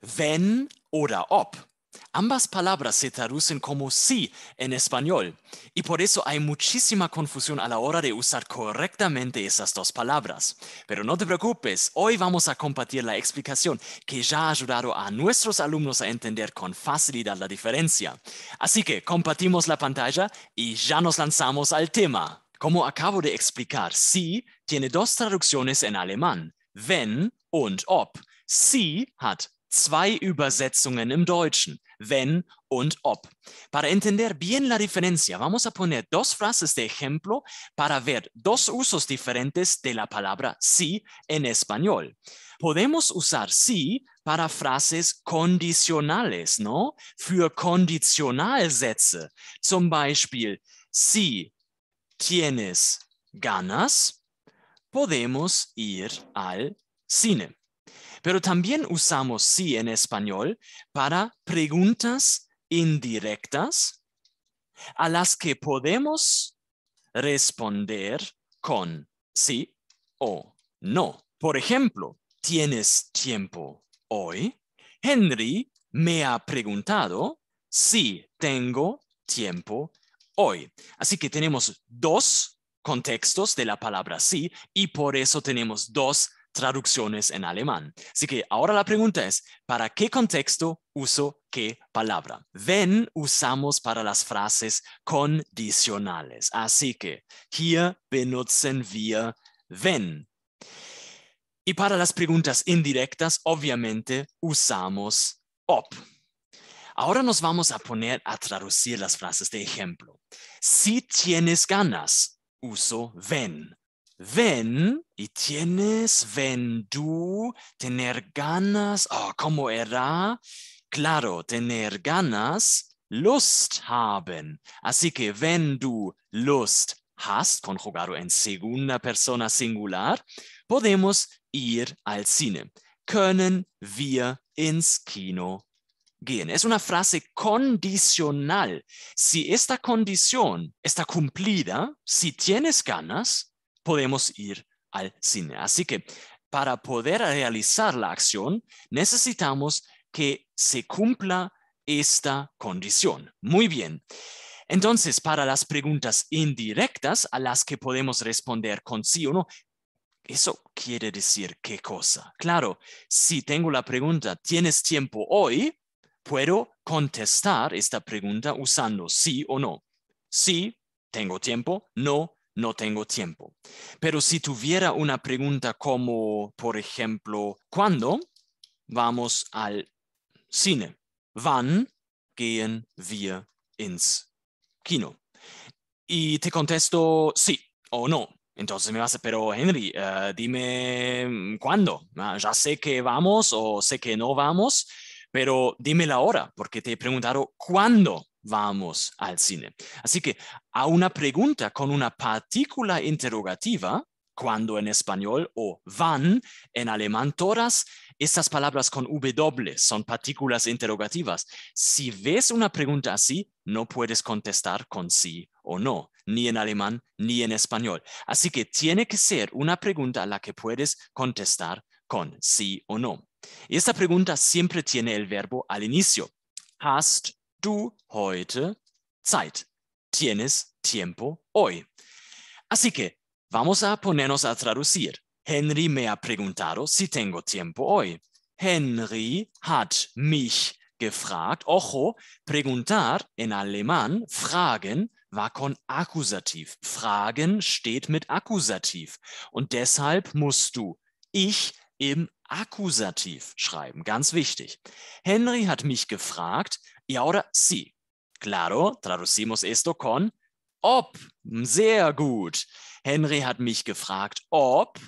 wenn oder ob. Ambas palabras se traducen como si en español y por eso hay muchísima confusión a la hora de usar correctamente esas dos palabras. Pero no te preocupes, hoy vamos a compartir la explicación que ya ha ayudado a nuestros alumnos a entender con facilidad la diferencia. Así que compartimos la pantalla y ya nos lanzamos al tema. Como acabo de explicar, sí tiene dos traducciones en alemán, wenn und ob. Si hat zwei Übersetzungen im Deutschen, wenn und ob. Para entender bien la diferencia, vamos a poner dos frases de ejemplo para ver dos usos diferentes de la palabra sí en español. Podemos usar sí para frases condicionales, ¿no? Für Konditionalsätze. Zum Beispiel, si tienes ganas, podemos ir al cine. Pero también usamos sí en español para preguntas indirectas a las que podemos responder con sí o no. Por ejemplo, ¿tienes tiempo hoy? Henry me ha preguntado si tengo tiempo hoy. Así que tenemos dos contextos de la palabra sí y por eso tenemos dos traducciones en alemán. Así que ahora la pregunta es, ¿para qué contexto uso qué palabra? Wenn usamos para las frases condicionales. Así que hier benutzen wir wenn. Y para las preguntas indirectas, obviamente usamos ob. Ahora nos vamos a poner a traducir las frases de ejemplo. Si tienes ganas, uso wenn ven y tienes, ven tú, tener ganas, oh, ah, como era? Claro, tener ganas, Lust haben. Así que ven du Lust hast, conjugado en segunda persona singular, podemos ir al cine. Können wir ins Kino gehen? Es una frase condicional. Si esta condición está cumplida, si tienes ganas, podemos ir al cine. Así que para poder realizar la acción, necesitamos que se cumpla esta condición. Muy bien. Entonces, para las preguntas indirectas a las que podemos responder con sí o no, eso quiere decir qué cosa. Claro, si tengo la pregunta, ¿tienes tiempo hoy? Puedo contestar esta pregunta usando sí o no. Sí, tengo tiempo. No, no tengo tiempo. Pero si tuviera una pregunta como, por ejemplo, ¿cuándo vamos al cine? Van, gehen wir ins Kino? Y te contesto sí o no. Entonces me vas a, pero Henry, eh, dime cuándo. Ah, ya sé que vamos o sé que no vamos, pero dime la hora, porque te he preguntado cuándo vamos al cine. Así que a una pregunta con una partícula interrogativa, cuando en español o van, en alemán todas, estas palabras con W son partículas interrogativas. Si ves una pregunta así, no puedes contestar con sí o no, ni en alemán ni en español. Así que tiene que ser una pregunta a la que puedes contestar con sí o no. Y esta pregunta siempre tiene el verbo al inicio. Hast du heute Zeit. Tienes tiempo hoy. Así que vamos a ponernos a traducir. Henry me ha preguntado si tengo tiempo hoy. Henry hat mich gefragt. Ojo, preguntar en alemán, fragen, war con Akkusativ. Fragen steht mit Akkusativ. Und deshalb musst du ich im Akkusativ schreiben. Ganz wichtig. Henry hat mich gefragt, y ahora sí. Claro, traducimos esto con ob. Sehr gut. Henry hat mich gefragt, ob,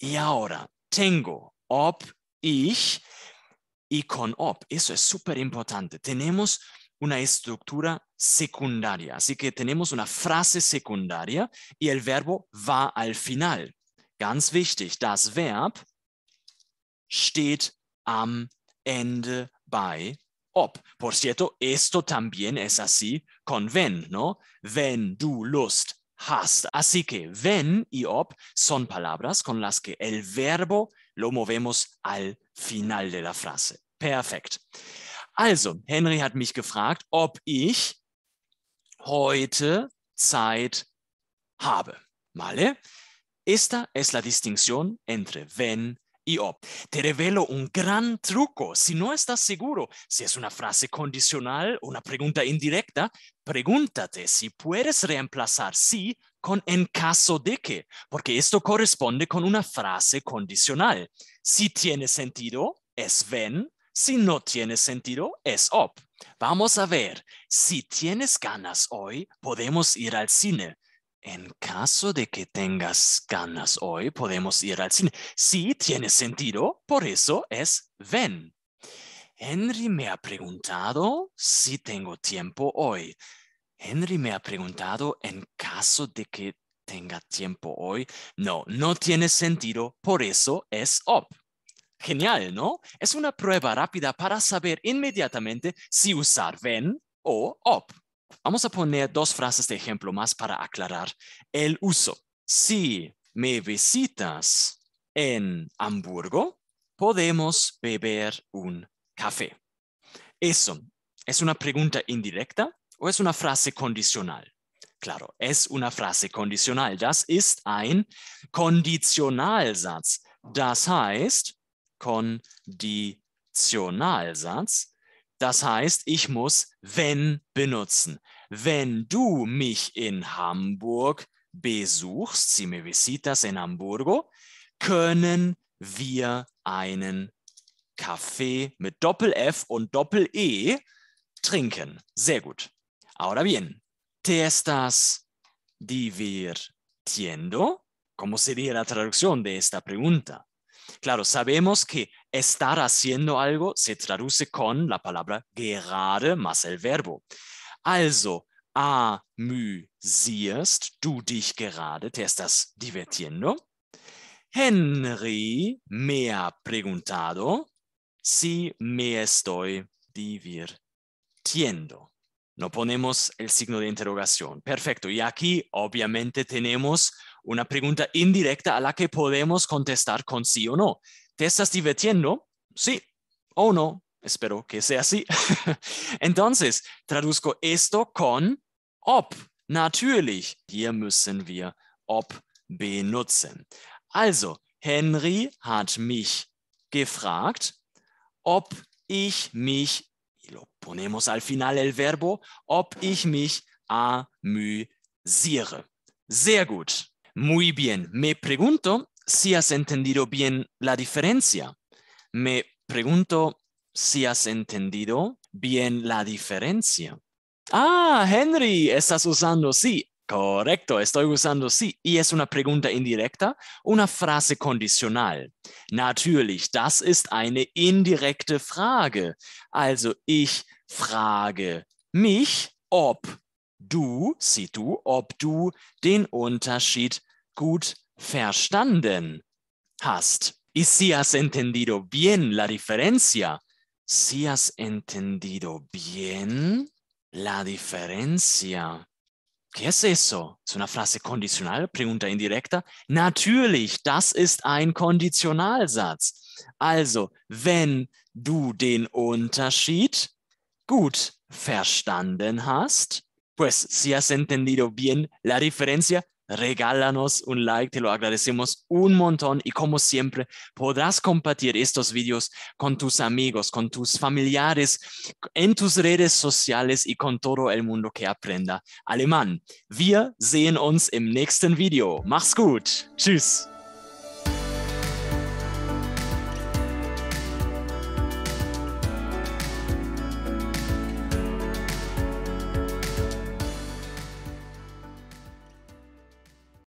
y ahora tengo, ob ich, y con ob. Eso es súper importante. Tenemos una estructura secundaria. Así que tenemos una frase secundaria y el verbo va al final. Ganz wichtig, das Verb steht am Ende bei ob. Por cierto, esto también es así con wenn, ¿no? Wenn du Lust hast. Así que wenn y ob son palabras con las que el verbo lo movemos al final de la frase. Perfekt. Also, Henry hat mich gefragt, ob ich heute Zeit habe. ¿Vale? Esta es la distinción entre wenn und y oh, Te revelo un gran truco. Si no estás seguro si es una frase condicional o una pregunta indirecta, pregúntate si puedes reemplazar sí con en caso de que, porque esto corresponde con una frase condicional. Si tiene sentido, es ven. Si no tiene sentido, es op. Vamos a ver, si tienes ganas hoy, podemos ir al cine. En caso de que tengas ganas hoy, podemos ir al cine. Sí, tiene sentido, por eso es ven. Henry me ha preguntado si tengo tiempo hoy. Henry me ha preguntado en caso de que tenga tiempo hoy. No, no tiene sentido, por eso es op. Genial, ¿no? Es una prueba rápida para saber inmediatamente si usar ven o op. Vamos a poner dos frases de ejemplo más para aclarar el uso. Si me visitas en Hamburgo, podemos beber un café. Eso, ¿es una pregunta indirecta o es una frase condicional? Claro, es una frase condicional. Das ist ein Konditionalsatz. Das heißt, Konditionalsatz Das heißt, ich muss wenn benutzen. Wenn du mich in Hamburg besuchst, si me visitas en Hamburgo, können wir einen Kaffee mit Doppel-F und Doppel-E trinken. Sehr gut. Ahora bien, te estás divirtiendo? ¿Cómo sería la traducción de esta pregunta? Claro, sabemos que estar haciendo algo se traduce con la palabra gerade más el verbo. Also, amüsierst du dich gerade? ¿Te estás divirtiendo? Henry me ha preguntado si me estoy divirtiendo. No ponemos el signo de interrogación. Perfecto. Y aquí obviamente tenemos Una pregunta indirecta a la que podemos contestar con sí o no. ¿Te estás divirtiendo? Sí o no. Espero que sea así. Entonces, traduzco esto con ob. Natürlich. Hier müssen wir ob benutzen. Also, Henry hat mich gefragt, ob ich mich, lo ponemos al final el verbo, ob ich mich amüsiere. Sehr gut. Muy bien, me pregunto si has entendido bien la diferencia. Me pregunto si has entendido bien la diferencia. Ah, Henry, estás usando sí. Correcto, estoy usando sí. Y es una pregunta indirecta, una frase condicional. Natürlich, das ist eine indirekte Frage. Also ich frage mich, ob du, sieh du, ob du den Unterschied gut verstanden hast. Y si has entendido bien la diferencia. Si has entendido bien la diferencia. ¿Qué es eso? Es una frase condicional, pregunta indirecta. Natürlich, das ist ein Konditionalsatz. Also, wenn du den Unterschied gut verstanden hast, Pues si has entendido bien la diferencia, regálanos un like, te lo agradecemos un montón y como siempre podrás compartir estos vídeos con tus amigos, con tus familiares, en tus redes sociales y con todo el mundo que aprenda alemán. Wir sehen uns im nächsten Video. Mach's gut. Tschüss.